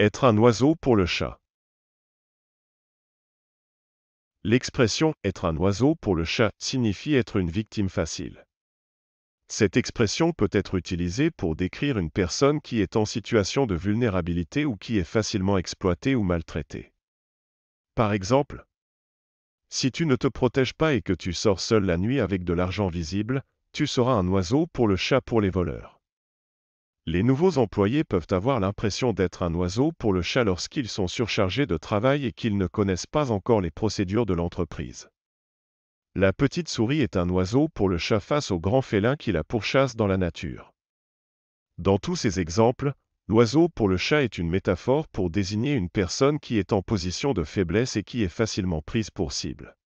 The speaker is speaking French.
Être un oiseau pour le chat. L'expression être un oiseau pour le chat signifie être une victime facile. Cette expression peut être utilisée pour décrire une personne qui est en situation de vulnérabilité ou qui est facilement exploitée ou maltraitée. Par exemple, si tu ne te protèges pas et que tu sors seul la nuit avec de l'argent visible, tu seras un oiseau pour le chat pour les voleurs. Les nouveaux employés peuvent avoir l'impression d'être un oiseau pour le chat lorsqu'ils sont surchargés de travail et qu'ils ne connaissent pas encore les procédures de l'entreprise. La petite souris est un oiseau pour le chat face au grand félin qui la pourchasse dans la nature. Dans tous ces exemples, l'oiseau pour le chat est une métaphore pour désigner une personne qui est en position de faiblesse et qui est facilement prise pour cible.